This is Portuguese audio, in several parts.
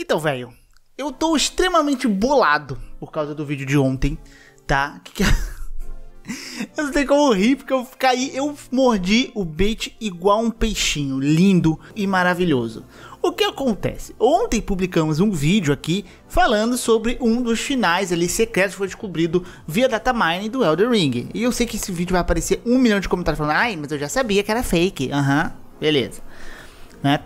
Então, velho, eu tô extremamente bolado por causa do vídeo de ontem, tá? Que que... eu não tenho como rir, porque eu caí, eu mordi o bait igual um peixinho, lindo e maravilhoso. O que acontece? Ontem publicamos um vídeo aqui falando sobre um dos finais ali secretos que foi descobrido via datamine do Elder Ring. E eu sei que esse vídeo vai aparecer um milhão de comentários falando, ai, mas eu já sabia que era fake, aham, uhum, beleza. Né?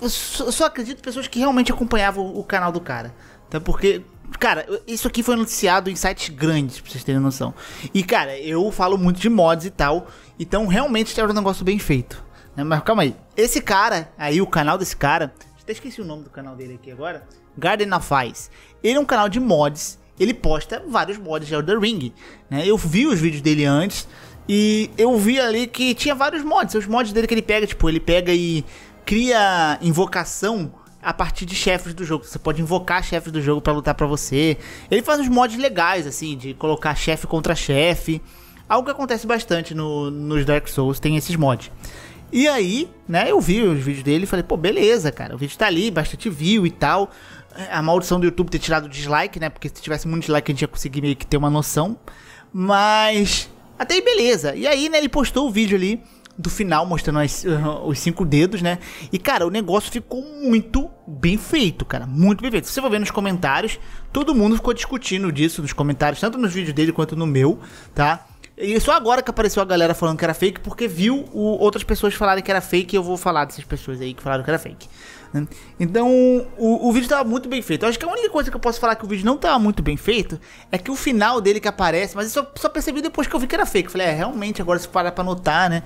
Eu só acredito pessoas que realmente acompanhavam o canal do cara. Até tá? porque Cara, isso aqui foi anunciado em sites grandes, pra vocês terem noção. E, cara, eu falo muito de mods e tal. Então, realmente era um negócio bem feito. Né? Mas calma aí. Esse cara, aí, o canal desse cara. Até esqueci o nome do canal dele aqui agora. Garden of Ice. Ele é um canal de mods. Ele posta vários mods de Elder Ring. Né? Eu vi os vídeos dele antes. E eu vi ali que tinha vários mods. Os mods dele que ele pega, tipo, ele pega e cria invocação a partir de chefes do jogo. Você pode invocar chefes do jogo para lutar para você. Ele faz uns mods legais, assim, de colocar chefe contra chefe. Algo que acontece bastante no, nos Dark Souls, tem esses mods. E aí, né, eu vi os vídeos dele e falei, pô, beleza, cara, o vídeo tá ali, bastante view e tal. A maldição do YouTube ter tirado o dislike, né, porque se tivesse muito dislike a gente ia conseguir meio que ter uma noção. Mas, até aí beleza. E aí, né, ele postou o vídeo ali do final, mostrando as, os cinco dedos, né? E, cara, o negócio ficou muito bem feito, cara. Muito bem feito. Você vai ver nos comentários, todo mundo ficou discutindo disso nos comentários, tanto nos vídeos dele quanto no meu, tá? E só agora que apareceu a galera falando que era fake, porque viu o, outras pessoas falarem que era fake, e eu vou falar dessas pessoas aí que falaram que era fake. Né? Então, o, o vídeo estava muito bem feito. Eu acho que a única coisa que eu posso falar que o vídeo não estava muito bem feito é que o final dele que aparece, mas eu só, só percebi depois que eu vi que era fake. falei, é, realmente, agora se parar pra notar, né?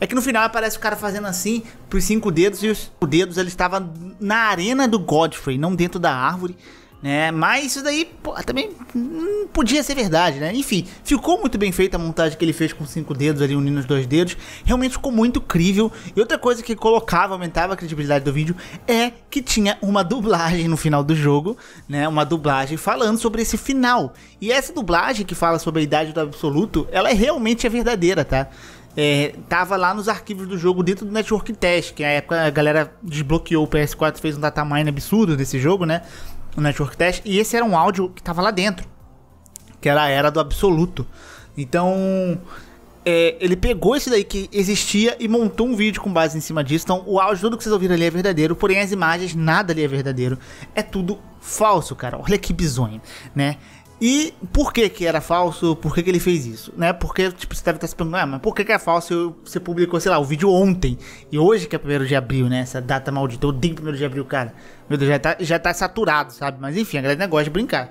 É que no final aparece o cara fazendo assim pros cinco dedos e os dedos ele estava na arena do Godfrey, não dentro da árvore. Né? Mas isso daí pô, também não hum, podia ser verdade, né? Enfim, ficou muito bem feita a montagem que ele fez com cinco dedos ali unindo os dois dedos. Realmente ficou muito incrível. E outra coisa que colocava, aumentava a credibilidade do vídeo é que tinha uma dublagem no final do jogo, né? Uma dublagem falando sobre esse final. E essa dublagem que fala sobre a idade do absoluto, ela é realmente é verdadeira, tá? é, tava lá nos arquivos do jogo dentro do Network Test, que na época a galera desbloqueou o PS4, fez um datamine absurdo desse jogo, né? O Network Test, e esse era um áudio que tava lá dentro, que era a era do absoluto. Então, é, ele pegou esse daí que existia e montou um vídeo com base em cima disso. Então, o áudio, tudo que vocês ouviram ali é verdadeiro, porém as imagens, nada ali é verdadeiro. É tudo falso, cara. Olha que bizonho, né? E por que que era falso, por que que ele fez isso, né? Porque, tipo, você deve estar se perguntando, ah, mas por que que é falso você publicou, sei lá, o vídeo ontem e hoje que é 1 de abril, né? Essa data maldita, eu odeio 1 de abril, cara. Meu Deus, já tá, já tá saturado, sabe? Mas enfim, a galera de brincar.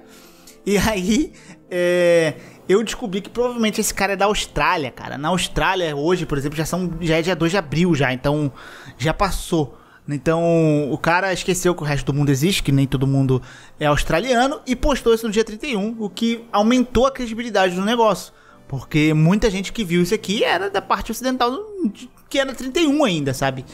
E aí, é, eu descobri que provavelmente esse cara é da Austrália, cara. Na Austrália, hoje, por exemplo, já, são, já é dia 2 de abril já, então já passou. Então, o cara esqueceu que o resto do mundo existe, que nem todo mundo é australiano, e postou isso no dia 31, o que aumentou a credibilidade do negócio. Porque muita gente que viu isso aqui era da parte ocidental, que era é 31 ainda, sabe?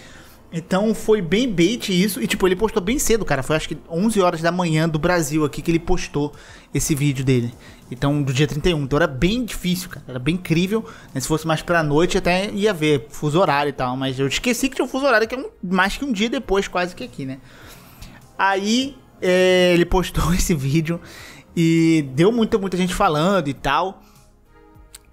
Então foi bem bait isso. E tipo, ele postou bem cedo, cara. Foi acho que 11 horas da manhã do Brasil aqui que ele postou esse vídeo dele. Então, do dia 31. Então era bem difícil, cara. Era bem incrível. Né? Se fosse mais pra noite, até ia ver fuso horário e tal. Mas eu esqueci que tinha um fuso horário que é um, mais que um dia depois, quase que aqui, né? Aí é, ele postou esse vídeo e deu muita, muita gente falando e tal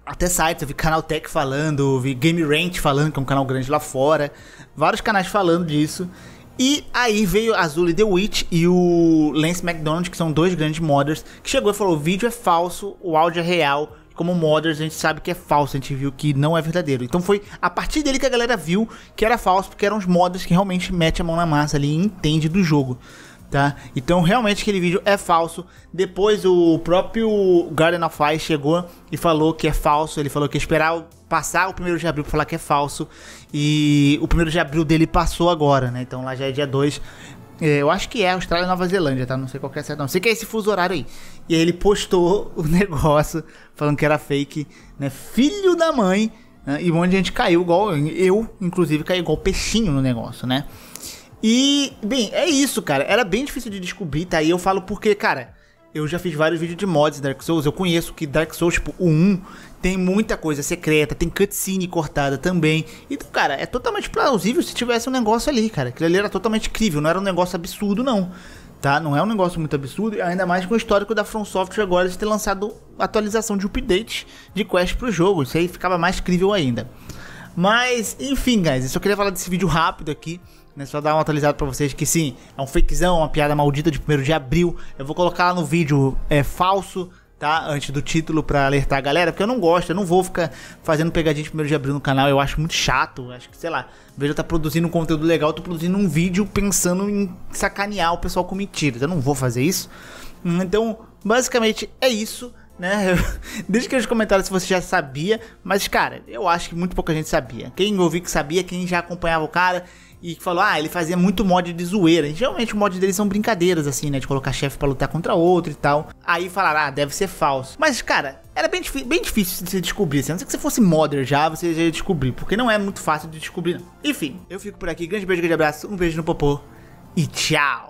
até sites, eu vi Canaltech falando, vi Game Rant falando, que é um canal grande lá fora, vários canais falando disso. E aí veio a Zully The Witch e o Lance McDonald, que são dois grandes modders, que chegou e falou: o vídeo é falso, o áudio é real. Como modders, a gente sabe que é falso, a gente viu que não é verdadeiro. Então foi a partir dele que a galera viu que era falso, porque eram os modders que realmente metem a mão na massa ali e entende do jogo tá? Então realmente aquele vídeo é falso. Depois o próprio Garden of Ice chegou e falou que é falso. Ele falou que ia esperar passar o primeiro de abril para falar que é falso. E o primeiro de abril dele passou agora, né? Então lá já é dia 2. É, eu acho que é Austrália e Nova Zelândia, tá? Não sei qual que é certo, não. Sei que é esse fuso horário aí. E aí ele postou o negócio falando que era fake, né? Filho da mãe. Né? E um monte de gente caiu, igual eu, inclusive, caí igual peixinho no negócio, né? E, bem, é isso, cara. Era bem difícil de descobrir, tá? E eu falo porque, cara, eu já fiz vários vídeos de mods de Dark Souls. Eu conheço que Dark Souls, tipo, o 1 tem muita coisa secreta, tem cutscene cortada também. Então, cara, é totalmente plausível se tivesse um negócio ali, cara. Aquilo ali era totalmente crível, não era um negócio absurdo, não. Tá? Não é um negócio muito absurdo, ainda mais com o histórico da From Software agora de ter lançado atualização de updates de quest pro jogo. Isso aí ficava mais crível ainda. Mas, enfim, guys, eu só queria falar desse vídeo rápido aqui né? Só dar uma atualizada pra vocês que sim, é um fakezão, uma piada maldita de 1 de abril. Eu vou colocar lá no vídeo é falso, tá? Antes do título para alertar a galera, porque eu não gosto, eu não vou ficar fazendo pegadinha de 1 de abril no canal, eu acho muito chato. Acho que, sei lá, veja tá produzindo um conteúdo legal, eu tô produzindo um vídeo pensando em sacanear o pessoal com mentiras. Eu não vou fazer isso. Então, basicamente é isso né? deixa aqui nos comentários se você já sabia, mas cara, eu acho que muito pouca gente sabia. Quem ouvi que sabia, quem já acompanhava o cara e falou, ah, ele fazia muito mod de zoeira. E, geralmente o mod dele são brincadeiras, assim, né? De colocar chefe para lutar contra outro e tal. Aí falaram, ah, deve ser falso. Mas, cara, era bem, bem difícil de se descobrir. Assim. A não ser que você fosse modder já, você já ia descobrir. Porque não é muito fácil de descobrir, não. Enfim, eu fico por aqui. Grande beijo, grande abraço, um beijo no popô e tchau!